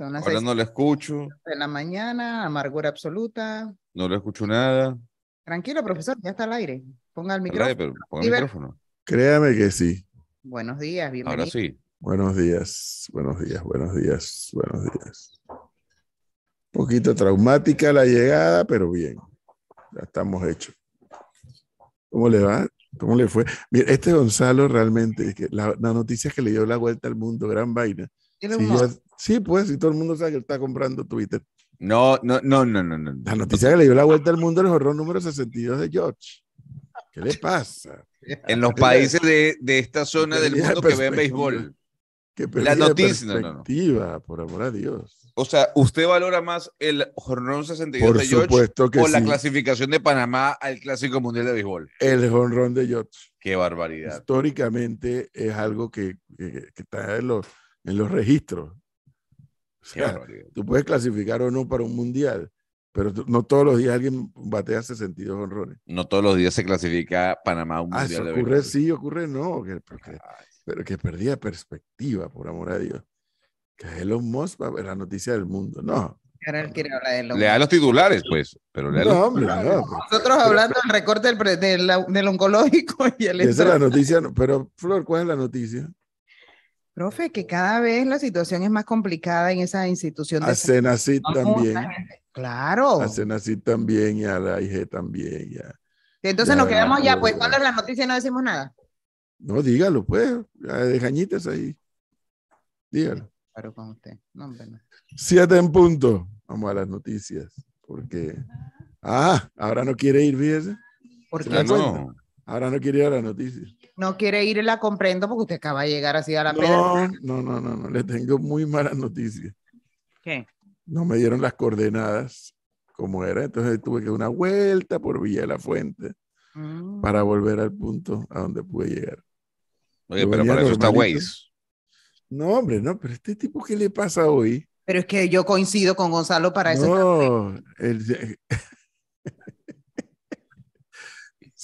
Ahora no la escucho. En la mañana, amargura absoluta. No le escucho nada. Tranquilo, profesor, ya está al aire. Ponga el micrófono. el Créame que sí. Buenos días, bienvenido. Ahora sí. Buenos días, buenos días, buenos días, buenos días. Un poquito traumática la llegada, pero bien. Ya estamos hechos. ¿Cómo le va? ¿Cómo le fue? este Gonzalo realmente, la, las noticias que le dio la vuelta al mundo, gran vaina sí, pues, si todo el mundo sabe que está comprando Twitter. No, no, no, no, no, La noticia que le dio la vuelta al mundo el horror número 62 de George. ¿Qué le pasa? En los países de, esta zona del mundo que ven béisbol. la noticia, por amor a Dios. O sea, ¿usted valora más el jonrón 62 de George que o la clasificación de Panamá al Clásico Mundial de Béisbol? El jonrón de George. Qué barbaridad. Históricamente es algo que, que, que está en los en los registros. sea, tú puedes clasificar o no para un mundial, pero no todos los días alguien batea 62 honrones. No todos los días se clasifica Panamá a un ah, mundial. ocurre sí, ocurre no. Ah, pero que perdía perspectiva, por amor a Dios. Que Elon la noticia del mundo. No. Le da los titulares, pues. Pero lea los pues. Nosotros hablando del recorte del, del, oncológico y el. Esa es la noticia, pero Flor, ¿cuál es la noticia? Profe, que cada vez la situación es más complicada en esa institución. De a Senacit también. Claro. A Senacit también y a la IG también. ya. Entonces nos quedamos ya, pues, cuando es la noticia no decimos nada? No, dígalo, pues, de jañitas ahí. Dígalo. Claro, con usted. Siete en punto. Vamos a las noticias, porque... Ah, ahora no quiere ir, fíjese. ¿Por No. Ahora no quiere ir a las noticias. No quiere ir, la comprendo porque usted acaba de llegar así a la no, No, no, no, no, le tengo muy malas noticias. ¿Qué? No me dieron las coordenadas como era, entonces tuve que dar una vuelta por Villa de la Fuente mm. para volver al punto a donde pude llegar. Oye, pero para eso está Waze. No, hombre, no, pero este tipo, ¿qué le pasa hoy? Pero es que yo coincido con Gonzalo para eso. No, el,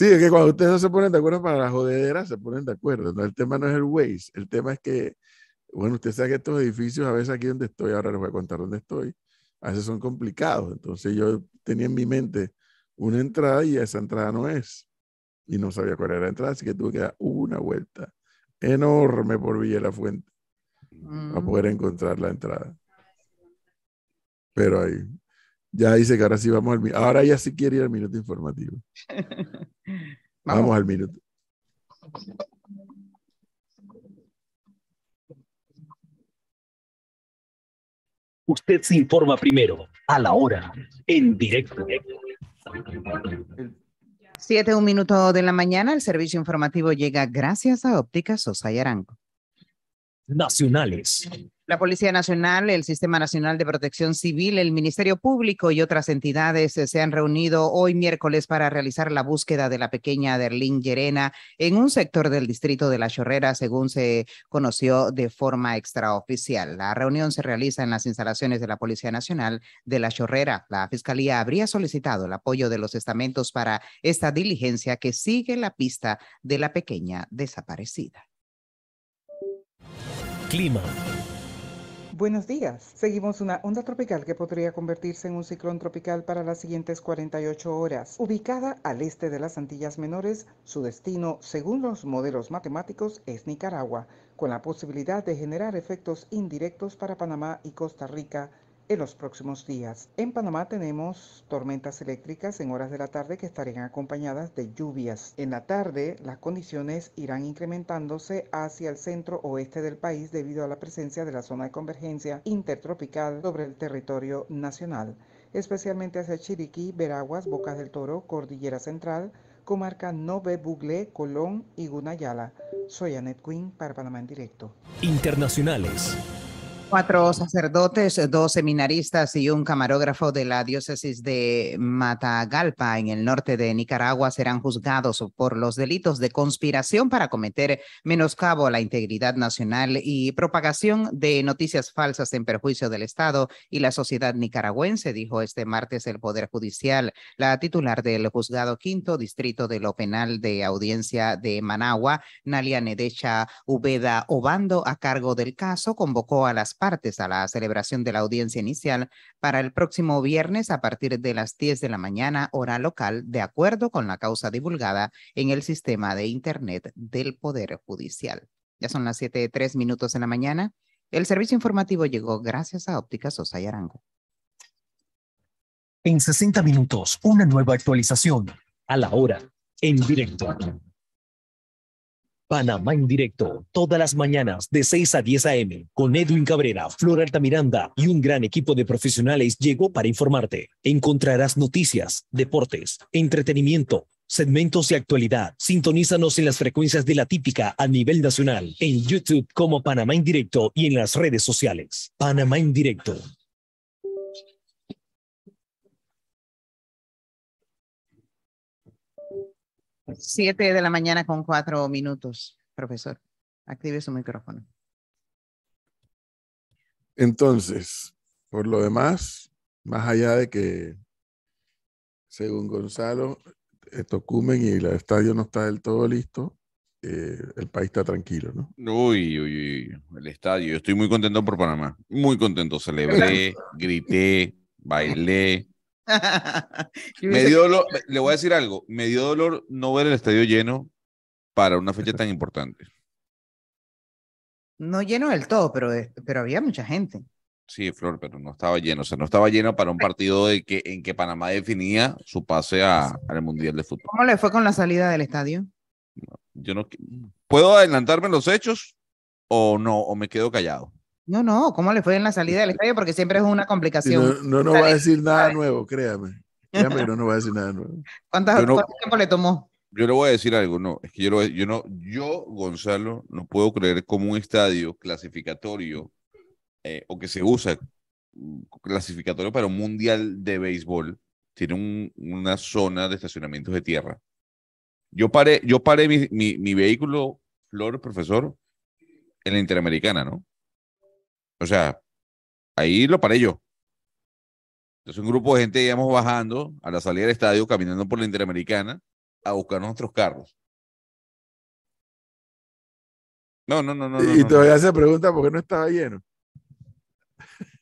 Sí, es que cuando ustedes no se ponen de acuerdo para la jodedera, se ponen de acuerdo. ¿no? El tema no es el Waze, el tema es que, bueno, usted sabe que estos edificios, a veces aquí donde estoy, ahora les voy a contar dónde estoy, a veces son complicados. Entonces yo tenía en mi mente una entrada y esa entrada no es. Y no sabía cuál era la entrada, así que tuve que dar una vuelta enorme por Villa la Fuente a para mm. poder encontrar la entrada. Pero ahí, ya dice que ahora sí vamos al... Ahora ya sí quiere ir al minuto informativo. Vamos, al minuto. Usted se informa primero, a la hora, en directo. Siete, un minuto de la mañana, el servicio informativo llega gracias a Óptica Sosa y Arango. Nacionales. La Policía Nacional, el Sistema Nacional de Protección Civil, el Ministerio Público y otras entidades eh, se han reunido hoy miércoles para realizar la búsqueda de la pequeña Derlín Llerena en un sector del distrito de La Chorrera, según se conoció de forma extraoficial. La reunión se realiza en las instalaciones de la Policía Nacional de La Chorrera. La Fiscalía habría solicitado el apoyo de los estamentos para esta diligencia que sigue la pista de la pequeña desaparecida. Clima. Buenos días. Seguimos una onda tropical que podría convertirse en un ciclón tropical para las siguientes 48 horas. Ubicada al este de las Antillas Menores, su destino, según los modelos matemáticos, es Nicaragua, con la posibilidad de generar efectos indirectos para Panamá y Costa Rica en los próximos días. En Panamá tenemos tormentas eléctricas en horas de la tarde que estarían acompañadas de lluvias. En la tarde las condiciones irán incrementándose hacia el centro oeste del país debido a la presencia de la zona de convergencia intertropical sobre el territorio nacional, especialmente hacia Chiriquí, Veraguas, Bocas del Toro, Cordillera Central, comarca Nove Buglé, Colón y Gunayala. Soy Annette Quinn para Panamá en directo. Internacionales. Cuatro sacerdotes, dos seminaristas y un camarógrafo de la diócesis de Matagalpa en el norte de Nicaragua serán juzgados por los delitos de conspiración para cometer menoscabo a la integridad nacional y propagación de noticias falsas en perjuicio del Estado y la sociedad nicaragüense, dijo este martes el Poder Judicial. La titular del juzgado quinto distrito de lo penal de audiencia de Managua, Nalia Nedecha Ubeda Obando, a cargo del caso, convocó a las partes a la celebración de la audiencia inicial para el próximo viernes a partir de las 10 de la mañana hora local, de acuerdo con la causa divulgada en el sistema de Internet del Poder Judicial. Ya son las tres minutos en la mañana. El servicio informativo llegó gracias a Óptica Sosa y Arango. En 60 minutos, una nueva actualización a la hora, en directo. Panamá en directo, todas las mañanas de 6 a 10 a.m. con Edwin Cabrera, Flor Altamiranda y un gran equipo de profesionales llegó para informarte. Encontrarás noticias, deportes, entretenimiento, segmentos y actualidad. Sintonízanos en las frecuencias de la típica a nivel nacional, en YouTube como Panamá en directo y en las redes sociales. Panamá en directo, Siete de la mañana con cuatro minutos, profesor. Active su micrófono. Entonces, por lo demás, más allá de que, según Gonzalo, cumen y el estadio no está del todo listo, eh, el país está tranquilo, ¿no? Uy, uy, uy, el estadio. estoy muy contento por Panamá. Muy contento. Celebré, grité, bailé, me dio le voy a decir algo, me dio dolor no ver el estadio lleno para una fecha tan importante. No lleno del todo, pero, pero había mucha gente. Sí, Flor, pero no estaba lleno, o sea, no estaba lleno para un partido de que, en que Panamá definía su pase a, al Mundial de Fútbol. ¿Cómo le fue con la salida del estadio? yo no, ¿Puedo adelantarme los hechos o no? ¿O me quedo callado? No, no, ¿cómo le fue en la salida del estadio? Porque siempre es una complicación. No, no, va a decir nada nuevo, créame. Créame no, no va a decir nada nuevo. ¿Cuánto, tiempo le tomó? Yo le voy a decir algo, no, es que yo, yo no, yo, Gonzalo, no puedo creer cómo un estadio clasificatorio eh, o que se usa mm, clasificatorio para un mundial de béisbol tiene una zona de estacionamientos de tierra. Yo paré, yo paré mi vehículo, Flor, profesor, en la Interamericana, ¿no? O sea, ahí lo paré yo. Entonces un grupo de gente íbamos bajando a la salida del estadio, caminando por la Interamericana, a buscar nuestros carros. No, no, no, no. Y todavía se pregunta por qué no estaba lleno.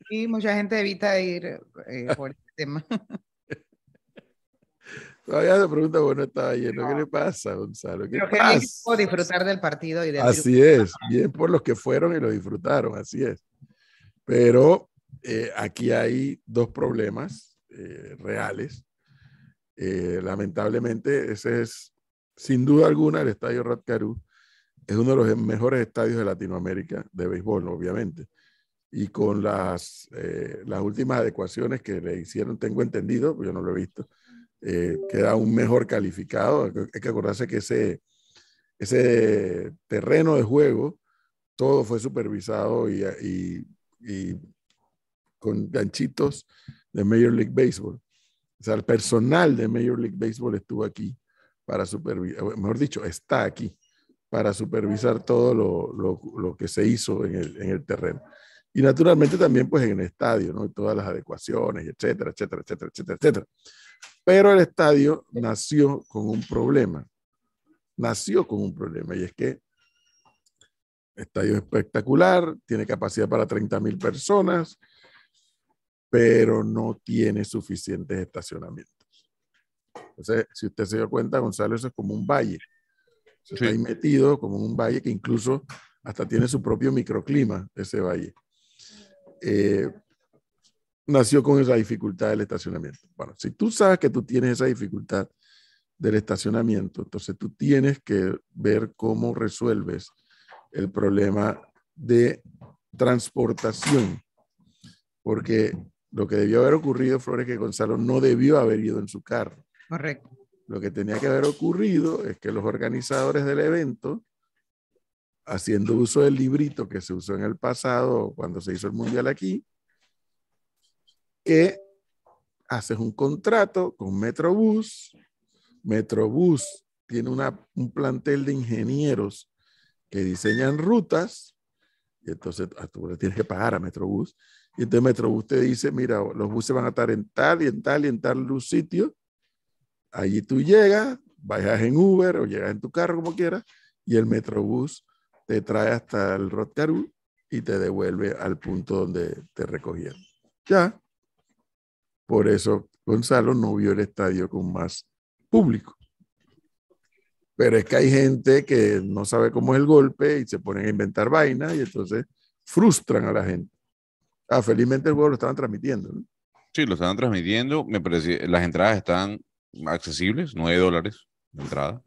Sí, mucha gente evita ir eh, por este tema. Todavía se pregunta por qué no estaba lleno. ¿Qué le pasa, Gonzalo? ¿Qué pasa? disfrutar del partido y de Así es. Bien por los que fueron y lo disfrutaron. Así es. Pero eh, aquí hay dos problemas eh, reales. Eh, lamentablemente, ese es, sin duda alguna, el estadio Radcarú. Es uno de los mejores estadios de Latinoamérica de béisbol, obviamente. Y con las, las últimas adecuaciones que le hicieron, tengo entendido, yo no lo he visto, queda un mejor calificado. Hay que acordarse que ese, ese terreno de juego, todo fue supervisado y y con ganchitos de Major League Baseball. O sea, el personal de Major League Baseball estuvo aquí para supervisar, eh, mejor dicho, está aquí para supervisar todo lo, lo, lo que se hizo en el, en el, terreno. Y naturalmente también pues en el estadio, ¿no? Todas las adecuaciones, etcétera, etcétera, etcétera, etcétera, etcétera. Pero el estadio nació con un problema. Nació con un problema y es que estadio espectacular, tiene capacidad para 30.000 personas, pero no tiene suficientes estacionamientos. Entonces, si usted se dio cuenta, Gonzalo, eso es como un valle. Se está ahí metido como un valle que incluso hasta tiene su propio microclima, ese valle. Eh, nació con esa dificultad del estacionamiento. Bueno, si tú sabes que tú tienes esa dificultad del estacionamiento, entonces tú tienes que ver cómo resuelves el problema de transportación, porque lo que debió haber ocurrido, Flores, que Gonzalo no debió haber ido en su carro. Correcto. Lo que tenía que haber ocurrido es que los organizadores del evento, haciendo uso del librito que se usó en el pasado cuando se hizo el Mundial aquí, que haces un contrato con Metrobús, Metrobús tiene un plantel de ingenieros que diseñan rutas, y entonces ah, tú le tienes que pagar a Metrobús, y entonces Metrobús te dice, mira, los buses van a estar en tal y en tal y en tal sitio, allí tú llegas, bajas en Uber o llegas en tu carro como quieras, y el Metrobús te trae hasta el Rotcarú y te devuelve al punto donde te recogieron. Ya. Por eso Gonzalo no vio el estadio con más público. Pero es que hay gente que no sabe cómo es el golpe y se ponen a inventar vainas y entonces frustran a la gente. Ah, felizmente el juego lo estaban transmitiendo. Sí, lo estaban transmitiendo. Me las entradas están accesibles, 9 dólares de entrada.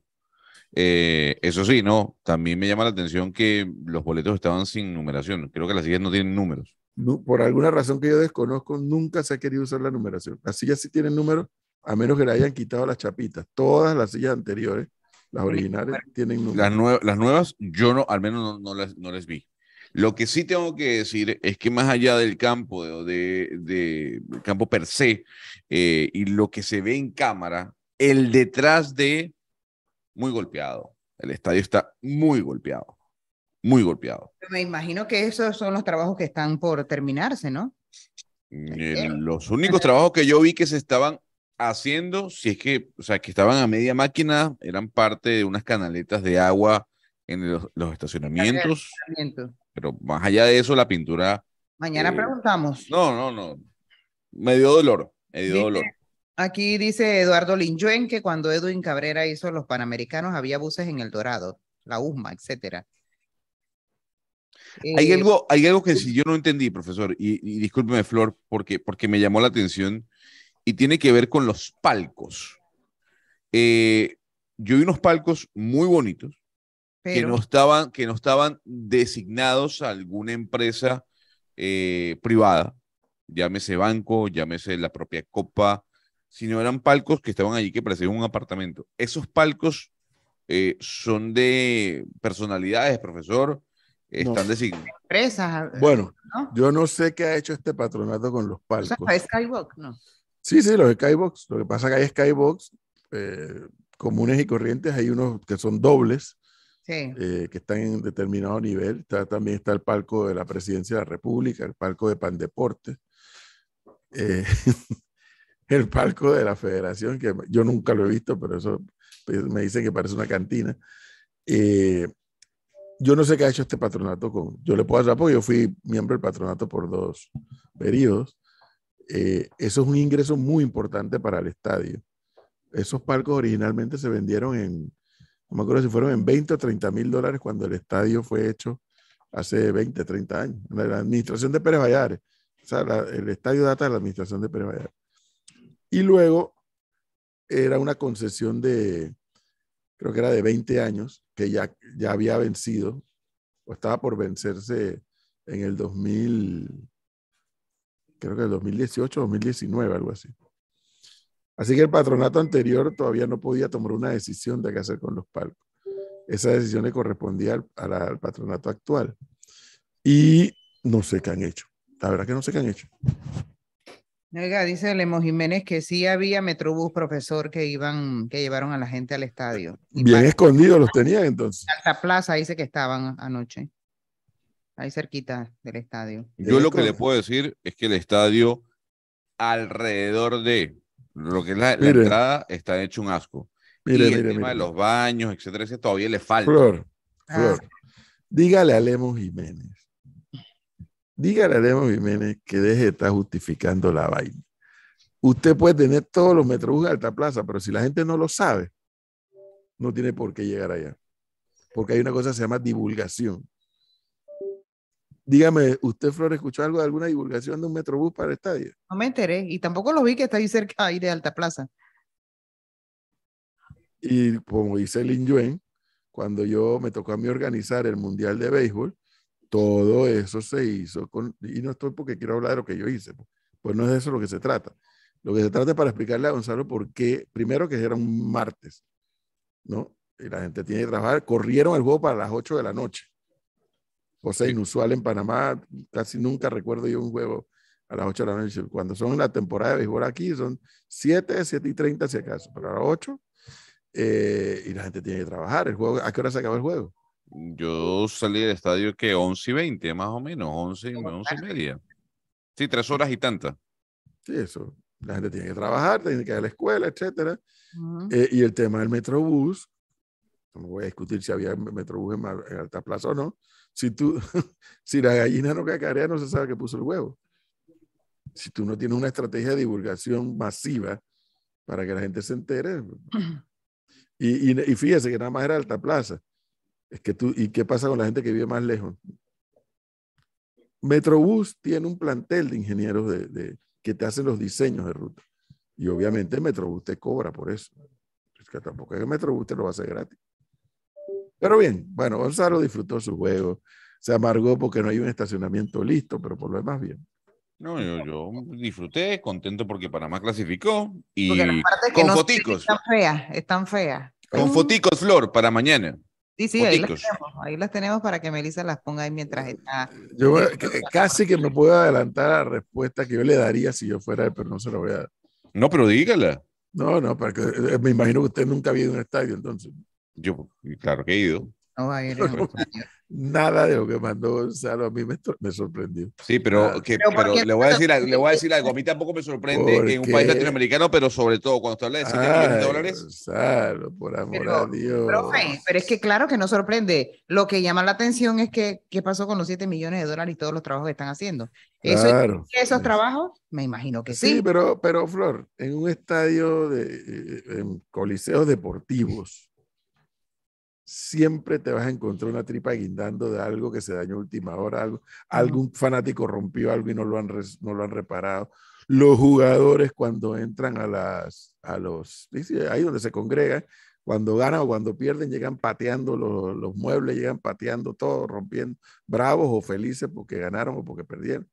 Eh, eso sí, no, también me llama la atención que los boletos estaban sin numeración. Creo que las sillas no tienen números. No, por alguna razón que yo desconozco, nunca se ha querido usar la numeración. Las sillas sí tienen números, a menos que le hayan quitado las chapitas. Todas las sillas anteriores las originales tienen Las, las nuevas, yo no, al menos no, las, les vi. Lo que sí tengo que decir es que más allá del campo, de, campo per se, eh, y lo que se ve en cámara, el detrás de muy golpeado. El estadio está muy golpeado, muy golpeado. Me imagino que esos son los trabajos que están por terminarse, ¿no? los únicos trabajos que yo vi que se estaban haciendo, si es que, o sea, que estaban a media máquina, eran parte de unas canaletas de agua en los, estacionamientos. Pero más allá de eso, la pintura. Mañana eh, preguntamos. No, no, no. Me dio dolor, me dio dolor. Aquí dice Eduardo Linjuen que cuando Edwin Cabrera hizo los Panamericanos había buses en El Dorado, la USMA, etcétera. Hay, eh, algo, hay algo que si yo no entendí, profesor, y, y discúlpeme, Flor, porque, porque me llamó la atención y tiene que ver con los palcos. Eh, yo vi unos palcos muy bonitos que, no estaban, que no estaban designados a alguna empresa eh, privada, llámese banco, llámese la propia copa, sino eran palcos que estaban allí que parecían un apartamento. Esos palcos eh, son de personalidades, profesor, están designados. Bueno, yo no sé qué ha hecho este patronato con los palcos. no. Sí, sí, los Skybox. Lo que pasa es que hay Skybox eh, comunes y corrientes, hay unos que son dobles, eh, que están en determinado nivel. también está el palco de la Presidencia de la República, el palco de Pandeporte, eh, el palco de la Federación, que yo nunca lo he visto, pero eso pues, me dicen que parece una cantina. yo no sé qué ha hecho este patronato con. Yo le puedo hablar porque yo fui miembro del patronato por dos periodos eh, eso es un ingreso muy importante para el estadio. Esos palcos originalmente se vendieron en, no me acuerdo si fueron en 20 o 30 mil dólares cuando el estadio fue hecho hace 20, 30 años. La, administración de Pérez Vallares. O sea, el estadio data de la administración de Pérez Vallares. Y luego era una concesión de, creo que era de 20 años, que ya, ya había vencido o estaba por vencerse en el 2000 creo que el 2018 2019, algo así. Así que el patronato anterior todavía no podía tomar una decisión de qué hacer con los palcos. Esa decisión le correspondía al, patronato actual. Y no sé qué han hecho. La verdad que no sé qué han hecho. Oiga, dice Lemo Jiménez que sí había Metrobús, profesor, que iban, que llevaron a la gente al estadio. Bien escondidos los tenían entonces. La Plaza dice que estaban anoche ahí cerquita del estadio. Yo lo que le puedo decir es que el estadio alrededor de lo que es la, entrada está hecho un asco. y el tema de los baños, etcétera, todavía le falta. Flor, ah. dígale a Lemos Jiménez, dígale a Lemos Jiménez que deje de estar justificando la vaina. Usted puede tener todos los metrobús de Alta Plaza, pero si la gente no lo sabe, no tiene por qué llegar allá. Porque hay una cosa que se llama divulgación. Dígame, ¿usted, Flor, escuchó algo de alguna divulgación de un metrobús para el estadio? No me enteré y tampoco lo vi que está ahí cerca, ahí de Alta Plaza. Y como dice Lin Yuen, cuando yo me tocó a mí organizar el Mundial de Béisbol, todo eso se hizo con, y no estoy porque quiero hablar de lo que yo hice, pues, pues no es de eso lo que se trata. Lo que se trata es para explicarle a Gonzalo por qué, primero que era un martes, ¿no? Y la gente tiene que trabajar, corrieron el juego para las 8 de la noche cosa inusual en Panamá. Casi nunca recuerdo yo un juego a las 8 de la noche. Cuando son la temporada de béisbol aquí, son 7, 7 y 30 si acaso, pero a las 8 eh, y la gente tiene que trabajar. El juego, ¿A qué hora se acaba el juego? Yo salí del estadio que 11 y 20, más o menos, 11, 11 y media. Sí, tres horas y tantas. Sí, eso. La gente tiene que trabajar, tiene que ir a la escuela, etcétera. Eh, y el tema del Metrobús, no voy a discutir si había Metrobús en Alta Plaza o no, si tú, si la gallina no cacarea, no se sabe que puso el huevo. Si tú no tienes una estrategia de divulgación masiva para que la gente se entere. Y, fíjese que nada más era Alta Plaza. Es que tú, ¿y qué pasa con la gente que vive más lejos? Metrobús tiene un plantel de ingenieros de, que te hacen los diseños de ruta. Y obviamente Metrobús te cobra por eso. que tampoco es que Metrobús te lo va a hacer gratis. Pero bien, bueno, Gonzalo disfrutó su juego. Se amargó porque no hay un estacionamiento listo, pero por lo demás bien. No, yo, yo disfruté, contento porque Panamá clasificó y con foticos. Están feas, están feas. Con ah. foticos, Flor, para mañana. Sí, sí, ahí las, tenemos, ahí las, tenemos, para que Melissa las ponga ahí mientras eh, está. Yo eh, eh, casi que me puedo adelantar a la respuesta que yo le daría si yo fuera él, pero no se lo voy a dar. No, pero dígala. No, no, porque me imagino que usted nunca ha ido a un estadio, entonces. Yo, claro que he ido. nada de lo que mandó Gonzalo a mí me, sorprendió. Sí, pero, ah, le, voy a decir, algo. A mí tampoco me sorprende en un país latinoamericano, pero sobre todo cuando se habla de 7 millones de dólares. Gonzalo, por amor a Dios. pero es que claro que no sorprende. Lo que llama la atención es que qué pasó con los 7 millones de dólares y todos los trabajos que están haciendo. ¿Esos trabajos? Me imagino que sí. Sí, pero, pero Flor, en un estadio de eh, coliseos deportivos siempre te vas a encontrar una tripa guindando de algo que se dañó última hora, algo, algún fanático rompió algo y no lo han, reparado. Los jugadores cuando entran a, las, a los, ahí donde se congrega, cuando ganan o cuando pierden, llegan pateando los, los muebles, llegan pateando todo, rompiendo, bravos o felices porque ganaron o porque perdieron.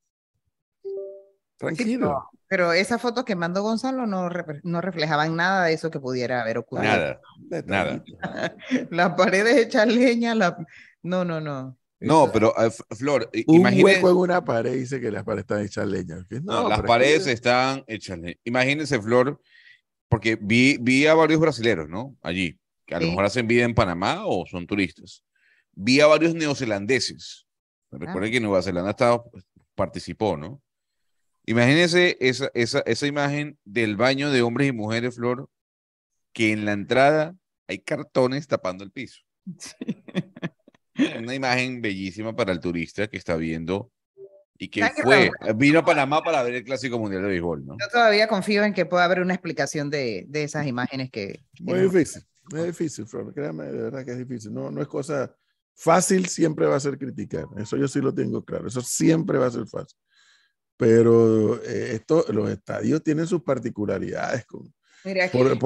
Tranquilo. pero esas fotos que mandó Gonzalo no, no, reflejaban nada de eso que pudiera haber ocurrido. Nada, nada. las paredes hechas leña, la... no, no, no. No, pero eh, Flor, un hueco una pared dice que las paredes están hechas leña. No, las paredes están hechas leña. Imagínense, Flor, porque vi, a varios brasileños, ¿no? Allí, que a lo mejor hacen vida en Panamá o son turistas. Vi a varios neozelandeses. Ah. Recuerden que Nueva Zelanda estaba, pues, participó, ¿no? Imagínense esa, imagen del baño de hombres y mujeres, Flor, que en la entrada hay cartones tapando el piso. Una imagen bellísima para el turista que está viendo y que fue, eh, vino a Panamá para ver el Clásico Mundial de Béisbol, ¿no? Yo todavía confío en que pueda haber una explicación de, de esas imágenes que... Muy difícil, es difícil, Flor, créame, de verdad que es difícil. No, no es cosa fácil, siempre va a ser criticar, eso yo sí lo tengo claro, eso siempre va a ser fácil pero eh, los estadios tienen sus particularidades por,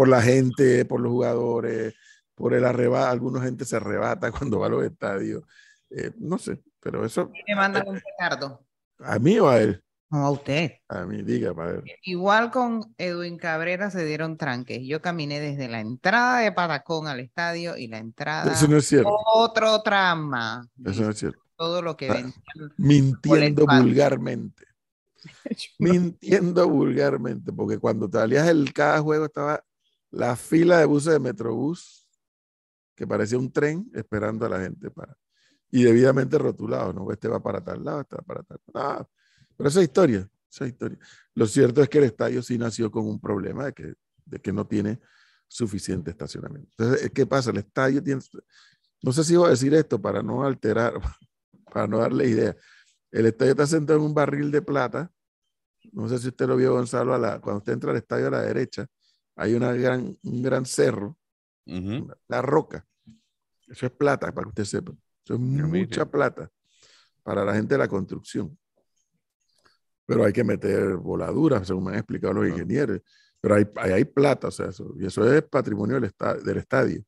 la gente, por los jugadores, por el arrebato. Alguna gente se arrebata cuando va a los estadios. Eh, no sé, pero eso. ¿Quién manda con eh, Ricardo? ¿A mí o a él? No, a usted. A mí, diga, padre. Igual con Edwin Cabrera se dieron tranques. Yo caminé desde la entrada de Patacón al estadio y la entrada. Eso no es cierto. Otro trama. Eso no es cierto. Todo lo que ah, Mintiendo vulgarmente. mintiendo vulgarmente, porque cuando salías el cada juego estaba la fila de buses de Metrobús, que parecía un tren esperando a la gente para. Y debidamente rotulado, ¿no? Este va para tal lado, este va para tal lado. Ah, pero esa es historia, esa historia. Lo cierto es que el estadio sí nació con un problema de que, de que no tiene suficiente estacionamiento. Entonces, ¿qué pasa? El estadio tiene... No sé si voy a decir esto para no alterar, para no darle idea, el estadio está sentado en un barril de plata. No sé si usted lo vio, Gonzalo, cuando usted entra al estadio a la derecha, hay un gran cerro, la roca. Eso es plata, para que usted sepa. Eso es mucha plata para la gente de la construcción. Pero hay que meter voladuras, según me han explicado los ingenieros. Pero hay, plata, o sea, y eso es patrimonio del, estadio.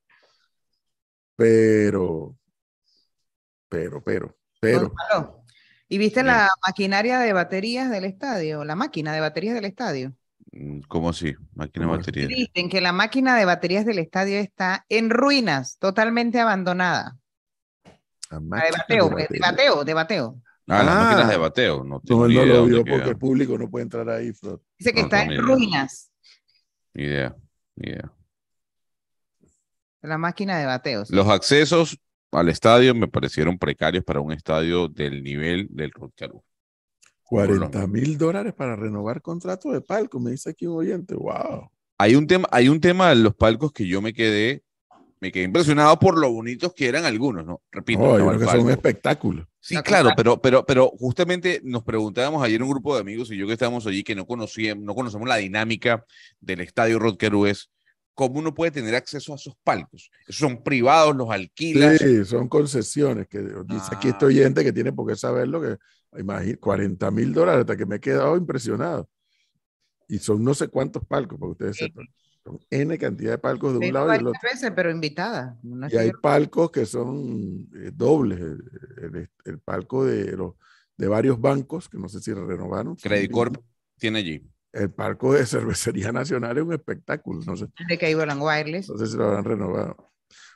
Pero, pero, pero, pero. ¿Y viste la maquinaria de baterías del estadio? La máquina de baterías del estadio. Mm, ¿Cómo así? Máquina de baterías. Dicen que la máquina de baterías del estadio está en ruinas, totalmente abandonada. de bateo, de, eh, bateo, de bateo. Ah, las ah. máquinas de bateo. No, no, lo vio porque el público no puede entrar ahí, Dice que está en ruinas. idea, idea. La máquina de bateos. Los accesos al estadio me parecieron precarios para un estadio del nivel del Rotcarú. 40 mil dólares para renovar contrato de palco, me dice aquí un oyente. Wow. Hay un tema, hay un tema de los palcos que yo me quedé, me quedé impresionado por lo bonitos que eran algunos, ¿no? Repito, un espectáculo. Sí, claro, pero, pero, pero justamente nos preguntábamos ayer un grupo de amigos y yo que estábamos allí que no conocíamos, no conocemos la dinámica del estadio Rod es cómo uno puede tener acceso a esos palcos. Son privados, los alquilas. Sí, son concesiones que dice aquí estoy ah. oyente que tiene por qué saberlo, que imagínate, 40 mil dólares, hasta que me he quedado impresionado. Y son no sé cuántos palcos, para ustedes sepan. Son N cantidad de palcos de un lado y del otro. Veces, pero invitada. y hay palcos que son eh, dobles. Eh, el, palco de, los, de varios bancos, que no sé si renovaron. Corp tiene allí el Parco de Cervecería Nacional es un espectáculo. No El de Wireless. No lo habrán renovado.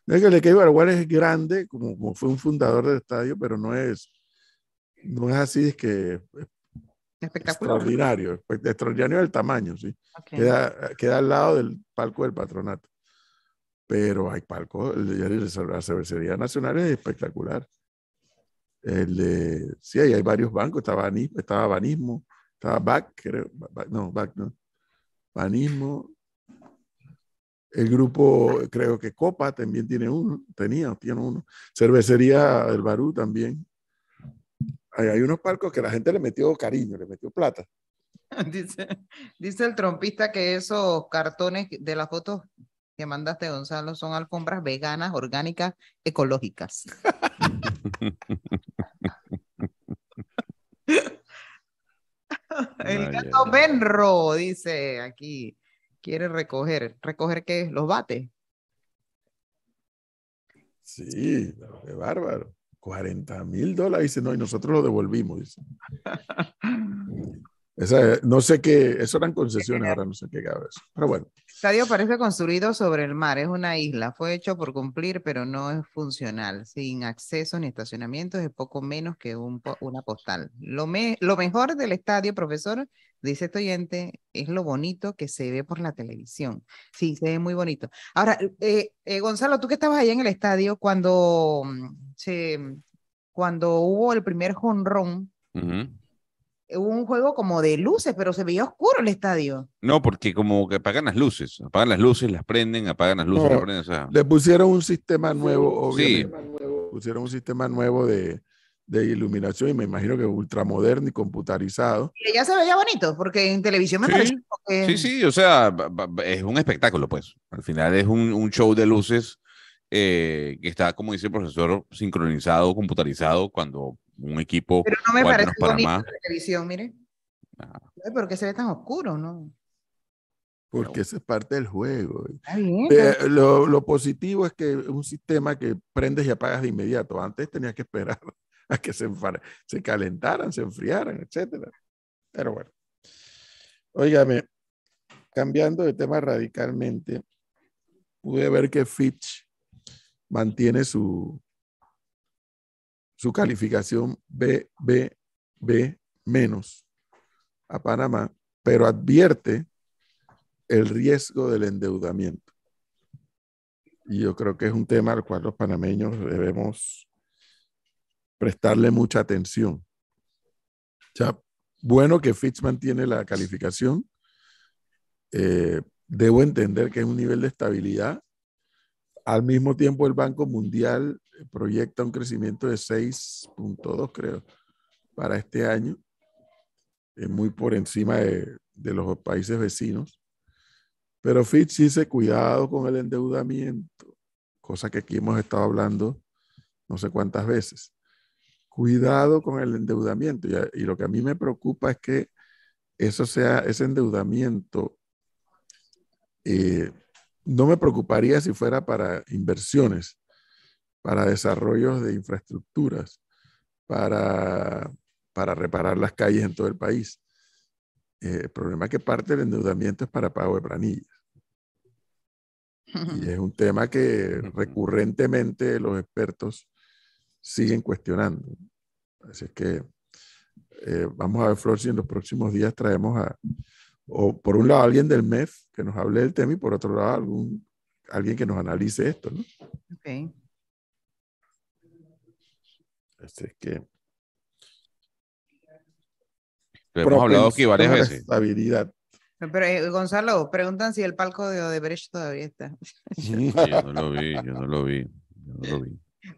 Es el de Cable and es grande, como, fue un fundador del estadio, pero no es, no es así, es que Extraordinario, pues, extraordinario el tamaño, sí. Queda, queda, al lado del palco del patronato. Pero hay palcos, el de la cervecería nacional es espectacular. El de, sí, hay varios bancos, estaba, estaba Banismo, estaba no, Bach no. Panismo. El grupo, creo que Copa también tiene uno, tenía, tiene uno. Cervecería del Barú también. Hay, unos palcos que la gente le metió cariño, le metió plata. Dice, dice el trompista que esos cartones de las fotos que mandaste, Gonzalo, son alfombras veganas, orgánicas, ecológicas. el gato Benro dice aquí. Quiere recoger. ¿Recoger qué? ¿Los bates? Sí, qué bárbaro. 40 mil dólares. Dice, no, y nosotros lo devolvimos. no sé qué, eso eran concesiones, ahora no sé qué cabe Pero bueno estadio parece construido sobre el mar, es una isla. Fue hecho por cumplir, pero no es funcional. Sin acceso ni estacionamiento, es poco menos que una postal. Lo, lo mejor del estadio, profesor, dice este oyente, es lo bonito que se ve por la televisión. Sí, se ve muy bonito. Ahora, eh, eh, Gonzalo, tú que estabas ahí en el estadio cuando, mm, mm, cuando hubo el primer jonrón hubo un juego como de luces, pero se veía oscuro el estadio. No, porque como que apagan las luces, apagan las luces, las prenden, apagan las luces, las prenden. O sea... Le pusieron un sistema nuevo, obviamente. Sí. Pusieron un sistema nuevo de, de iluminación y me imagino que ultramoderno y computarizado. Y ya se veía bonito, porque en televisión me sí. que... Sí, sí, o sea, es un espectáculo, pues. Al final es un, show de luces eh, que está, como dice el profesor, sincronizado, computarizado, cuando un equipo. Pero no me parece bonito la televisión, mire. ¿Por qué se ve tan oscuro, no? Porque eso es parte del juego. Lo, positivo es que es un sistema que prendes y apagas de inmediato. Antes tenías que esperar a que se, se calentaran, se enfriaran, etc. Pero bueno. Óigame, cambiando de tema radicalmente, pude ver que Fitch mantiene su, su calificación BBB menos a Panamá, pero advierte el riesgo del endeudamiento. Y yo creo que es un tema al cual los panameños debemos prestarle mucha atención. bueno que Fitch mantiene la calificación. Eh, debo entender que es un nivel de estabilidad. Al mismo tiempo, el Banco Mundial eh, proyecta un crecimiento de 6.2, creo, para este año, es eh, muy por encima de, los países vecinos. Pero Fitch dice, cuidado con el endeudamiento, cosa que aquí hemos estado hablando no sé cuántas veces. Cuidado con el endeudamiento. Y, lo que a mí me preocupa es que eso sea, ese endeudamiento, eh, no me preocuparía si fuera para inversiones, para desarrollos de infraestructuras, para, reparar las calles en todo el país. Eh, el problema es que parte del endeudamiento es para pago de planillas. Y es un tema que recurrentemente los expertos siguen cuestionando. Así es que eh, vamos a ver, Flor, si en los próximos días traemos a, o por un lado, alguien del MEF que nos hable del tema y por otro lado, algún, alguien que nos analice esto. ¿no? Así que. hemos hablado aquí varias veces. Pero eh, Gonzalo, preguntan si el palco de Odebrecht todavía está. yo no lo vi, yo no lo vi, yo no lo vi.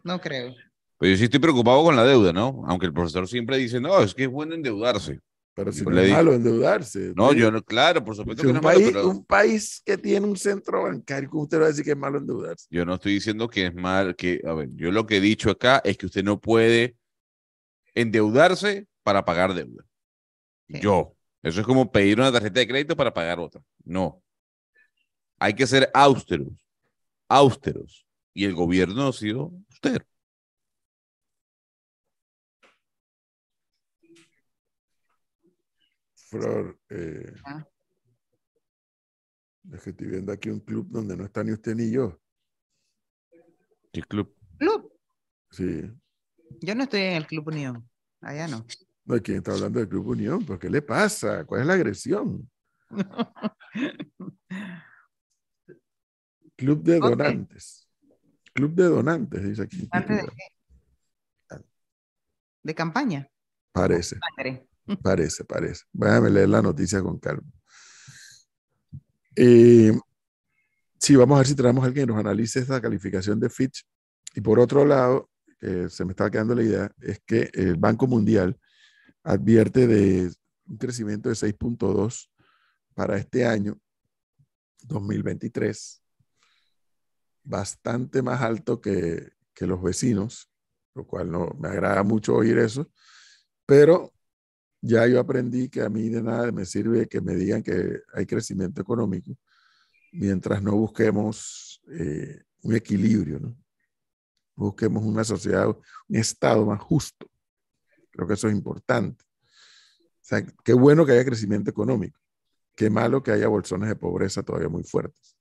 No creo. Pero pues yo sí estoy preocupado con la deuda, ¿no? Aunque el profesor siempre dice, no, es que es bueno endeudarse. Pero si pues no es malo endeudarse. No, yo no, claro, por supuesto que no es malo. Un país que tiene un centro bancario, ¿cómo usted va a decir que es malo endeudarse? Yo no estoy diciendo que es mal, que, a ver, yo lo que he dicho acá es que usted no puede endeudarse para pagar deuda. Yo. Eso es como pedir una tarjeta de crédito para pagar otra. No. Hay que ser austeros. Austeros. Y el gobierno ha sido austero. Flor, eh, ah. es que estoy viendo aquí un club donde no está ni usted ni yo. ¿Qué club? ¿Club? Sí. Yo no estoy en el Club Unión. Allá no. No, ¿quién está hablando del Club Unión? ¿Por qué le pasa? ¿Cuál es la agresión? Club de donantes. Club de donantes, dice aquí. ¿De, ah. de campaña? Parece. Parece, parece. a leer la noticia con calma. Eh, sí, vamos a ver si traemos a alguien que nos analice esta calificación de Fitch. Y por otro lado, se me estaba quedando la idea, es que el Banco Mundial advierte de un crecimiento de 6.2 para este año 2023, bastante más alto que, que los vecinos, lo cual no me agrada mucho oír eso, pero ya yo aprendí que a mí de nada me sirve que me digan que hay crecimiento económico mientras no busquemos eh, un equilibrio, ¿no? Busquemos una sociedad, un Estado más justo. Creo que eso es importante. O sea, qué bueno que haya crecimiento económico. Qué malo que haya bolsones de pobreza todavía muy fuertes.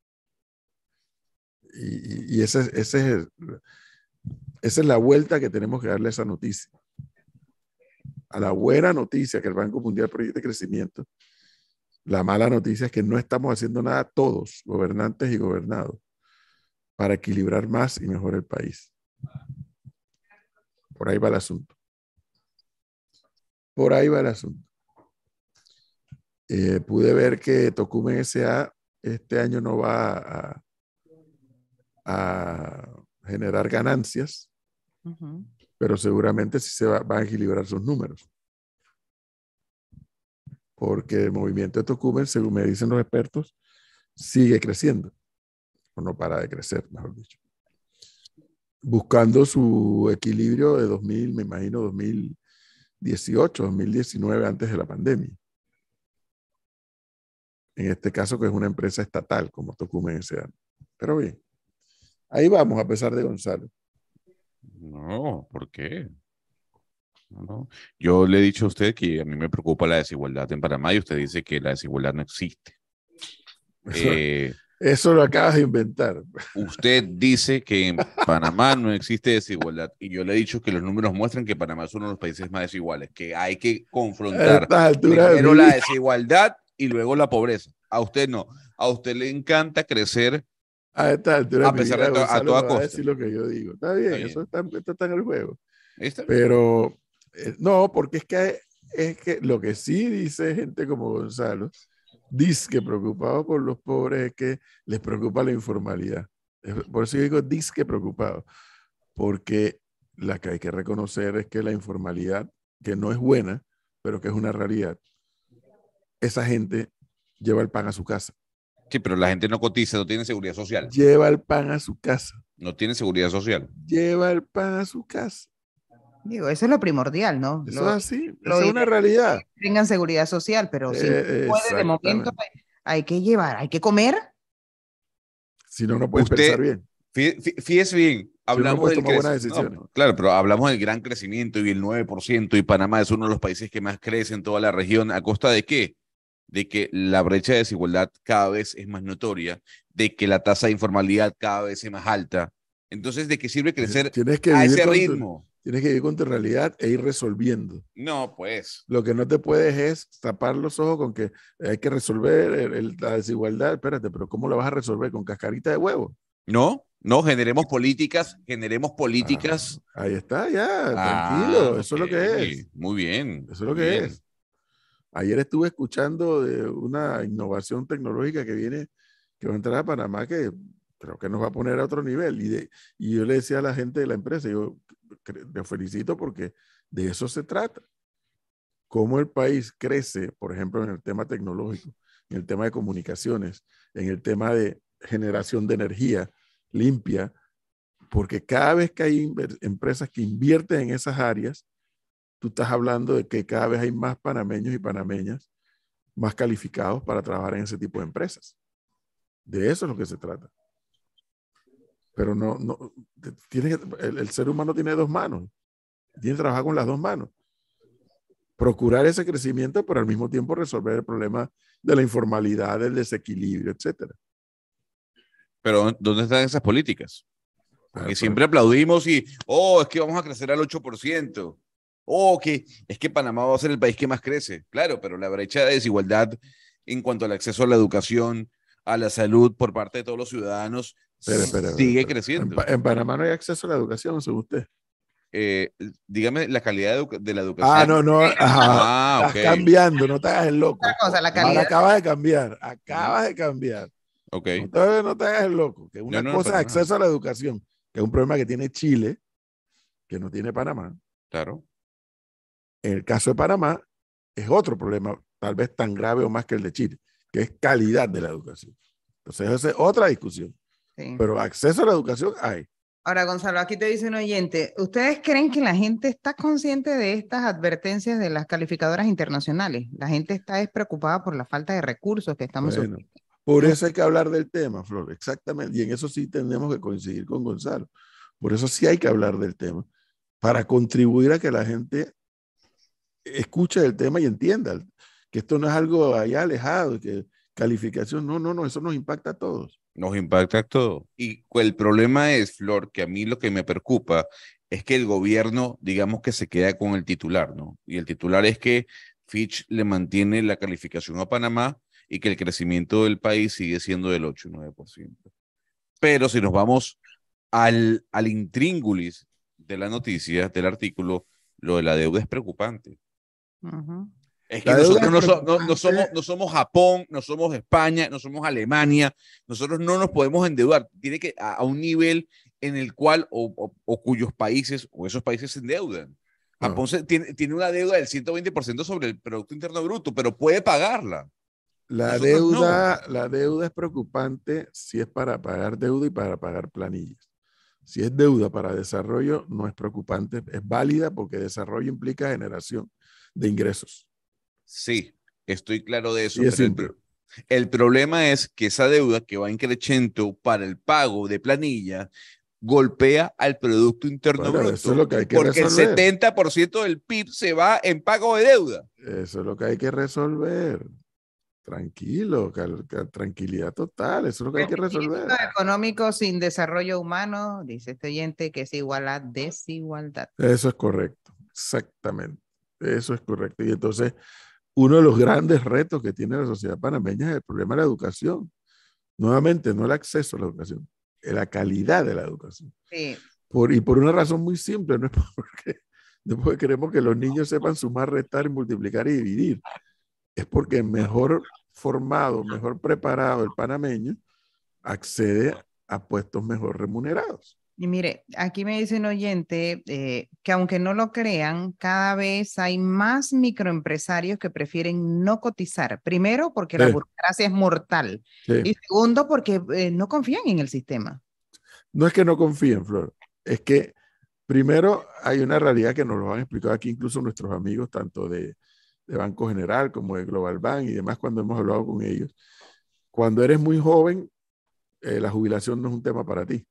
Y, esa es la vuelta que tenemos que darle a esa noticia a la buena noticia que el Banco Mundial proyecta crecimiento, la mala noticia es que no estamos haciendo nada todos, gobernantes y gobernados, para equilibrar más y mejor el país. Por ahí va el asunto. Por ahí va el asunto. Eh, pude ver que Tocumen S.A. este año no va a, generar ganancias pero seguramente sí se va, van a equilibrar sus números. Porque el movimiento de Tocumen, según me dicen los expertos, sigue creciendo, o no para de crecer, mejor dicho. Buscando su equilibrio de 2000, me imagino 2018, 2019, antes de la pandemia. En este caso, que es una empresa estatal como Tocumen S.A. Pero bien, ahí vamos a pesar de Gonzalo. No, ¿por qué? Yo le he dicho a usted que a mí me preocupa la desigualdad en Panamá y usted dice que la desigualdad no existe. Eso, eh, lo acabas de inventar. Usted dice que en Panamá no existe desigualdad y yo le he dicho que los números muestran que Panamá es uno de los países más desiguales, que hay que confrontar primero la desigualdad y luego la pobreza. A usted no. A usted le encanta crecer a pesar de a toda costa. decir lo que yo digo. Está bien, eso está, está, en el juego. Pero eh, no, porque es que, es que lo que sí dice gente como Gonzalo, dice que preocupado por los pobres es que les preocupa la informalidad. Por eso digo dice que preocupado, porque la que hay que reconocer es que la informalidad, que no es buena, pero que es una realidad, esa gente lleva el pan a su casa. Sí, pero la gente no cotiza, no tiene seguridad social. Lleva el pan a su casa. No tiene seguridad social. Lleva el pan a su casa. Digo, eso es lo primordial, ¿no? Eso es así, es una realidad. tengan seguridad social, pero si eh, puede, de momento hay que llevar, hay que comer. Si no, no puedes pensar bien. Fíjese bien, hablamos de del claro, pero hablamos del gran crecimiento y el 9% y Panamá es uno de los países que más crece en toda la región. ¿A costa de qué? de que la brecha de desigualdad cada vez es más notoria, de que la tasa de informalidad cada vez es más alta. Entonces, ¿de qué sirve crecer tienes que a ese ritmo? tienes que vivir con tu realidad e ir resolviendo. No, pues. Lo que no te puedes es tapar los ojos con que hay que resolver la desigualdad. Espérate, pero ¿cómo la vas a resolver? ¿Con cascarita de huevo? No, no, generemos políticas, generemos políticas. Ah, ahí está, ya, tranquilo, ah, eso es lo que es. Muy bien. Eso es lo que es. Ayer estuve escuchando de una innovación tecnológica que viene, que va a entrar a Panamá, que creo que nos va a poner a otro nivel. Y, yo le decía a la gente de la empresa, yo te felicito porque de eso se trata. Cómo el país crece, por ejemplo, en el tema tecnológico, en el tema de comunicaciones, en el tema de generación de energía limpia, porque cada vez que hay empresas que invierten en esas áreas, tú estás hablando de que cada vez hay más panameños y panameñas más calificados para trabajar en ese tipo de empresas. De eso es lo que se trata. Pero no, no tiene, el, ser humano tiene dos manos. Tiene que trabajar con las dos manos. Procurar ese crecimiento, pero al mismo tiempo resolver el problema de la informalidad, del desequilibrio, etc. Pero ¿dónde están esas políticas? Ah, Porque siempre aplaudimos y, oh, es que vamos a crecer al 8% oh, es que Panamá va a ser el país que más crece. Claro, pero la brecha de desigualdad en cuanto al acceso a la educación, a la salud por parte de todos los ciudadanos sigue creciendo. En, Panamá no hay acceso a la educación, según usted. Eh, dígame la calidad de, la educación. Ah, no, no. Ah, cambiando, no te hagas el loco. acabas de cambiar, acabas de cambiar. Ok. No, no te hagas el loco. Que una cosa es acceso a la educación, que es un problema que tiene Chile, que no tiene Panamá. Claro. En el caso de Panamá es otro problema, tal vez tan grave o más que el de Chile, que es calidad de la educación. Entonces, esa es otra discusión. Pero acceso a la educación hay. Ahora, Gonzalo, aquí te dice un oyente, ¿ustedes creen que la gente está consciente de estas advertencias de las calificadoras internacionales? La gente está despreocupada por la falta de recursos que estamos bueno, Por eso hay que hablar del tema, Flor, exactamente. Y en eso sí tenemos que coincidir con Gonzalo. Por eso sí hay que hablar del tema, para contribuir a que la gente escucha el tema y entienda que esto no es algo allá alejado, que calificación, no, no, no, eso nos impacta a todos. Nos impacta a todos. Y el problema es, Flor, que a mí lo que me preocupa es que el gobierno, digamos que se queda con el titular, ¿no? Y el titular es que Fitch le mantiene la calificación a Panamá y que el crecimiento del país sigue siendo del 8 9%. Pero si nos vamos al, al intríngulis de la noticia, del artículo, lo de la deuda es preocupante. Es que nosotros no, somos, no somos Japón, no somos España, no somos Alemania. Nosotros no nos podemos endeudar. Tiene que a, un nivel en el cual o, cuyos países o esos países se endeudan. Ah. Japón tiene, una deuda del 120% sobre el Producto Interno Bruto, pero puede pagarla. La deuda, la deuda es preocupante si es para pagar deuda y para pagar planillas. Si es deuda para desarrollo, no es preocupante, es válida porque desarrollo implica generación de ingresos. Sí, estoy claro de eso. El problema es que esa deuda que va en para el pago de planilla golpea al Producto Interno Bruto. lo porque el 70% del PIB se va en pago de deuda. Eso es lo que hay que resolver. Tranquilo, tranquilidad total, eso es lo que hay que resolver. Económico sin desarrollo humano, dice este oyente, que es igual a desigualdad. Eso es correcto, exactamente. Eso es correcto. Y entonces, uno de los grandes retos que tiene la sociedad panameña es el problema de la educación. Nuevamente, no el acceso a la educación, es eh, la calidad de la educación. y por una razón muy simple, no es porque, queremos que los niños sepan sumar, restar, multiplicar y dividir. Es porque mejor formado, mejor preparado el panameño accede a puestos mejor remunerados. Y mire, aquí me dice un oyente eh, que aunque no lo crean, cada vez hay más microempresarios que prefieren no cotizar. Primero, porque la burocracia es mortal. Y segundo, porque eh, no confían en el sistema. No es que no confíen, Flor. Es que primero hay una realidad que nos lo han explicado aquí incluso nuestros amigos, tanto de, Banco General como de Global Bank y demás cuando hemos hablado con ellos. Cuando eres muy joven, eh, la jubilación no es un tema para ti.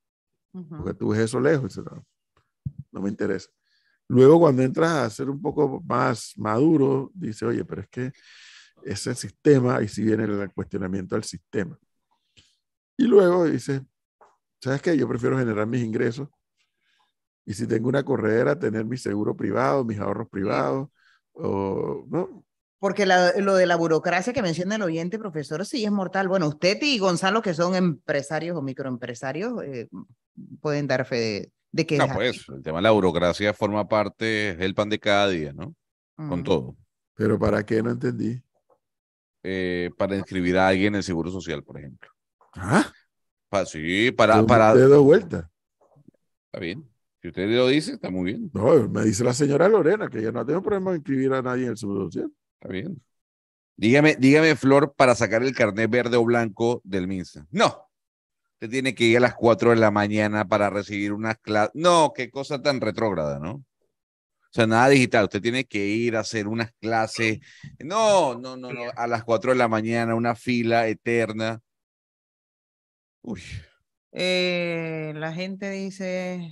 Porque tú ves eso lejos, no, me interesa. Luego cuando entras a ser un poco más maduro, dice, oye, pero es que ese sistema, y si viene el cuestionamiento al sistema. Y luego dice, ¿sabes qué? Yo prefiero generar mis ingresos. Y si tengo una corredera, tener mi seguro privado, mis ahorros privados, Porque lo de la burocracia que menciona el oyente, profesor, sí es mortal. Bueno, usted y Gonzalo, que son empresarios o microempresarios, eh, pueden dar fe de, que... No, pues, el tema de la burocracia forma parte del pan de cada día, ¿no? Con mm. todo. ¿Pero para qué? No entendí. Eh, para inscribir a alguien en el Seguro Social, por ejemplo. ¿Ah? sí, para... para... De dos vueltas. Está bien. Si usted lo dice, está muy bien. No, me dice la señora Lorena que yo no tengo problema de inscribir a nadie en el Seguro Social. Está bien. Dígame, dígame, Flor, para sacar el carnet verde o blanco del MINSA. No. Usted tiene que ir a las 4 de la mañana para recibir unas clases. No, qué cosa tan retrógrada, ¿no? O sea, nada digital. Usted tiene que ir a hacer unas clases. No, no, no, no. A las 4 de la mañana, una fila eterna. Uy. Eh, la gente dice,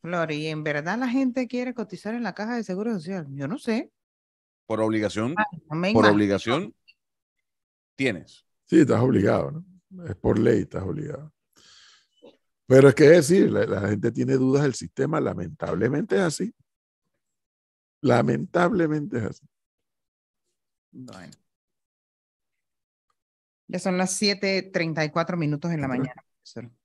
Flori, ¿en verdad la gente quiere cotizar en la caja de seguro social? Yo no sé. Por obligación. Ah, por obligación. Tienes. Sí, estás obligado, ¿no? Es por ley, estás obligado. Pero es que es decir, la, gente tiene dudas del sistema, lamentablemente es así. Lamentablemente es así. Bueno. Ya son las 7:34 minutos en la mañana, profesor.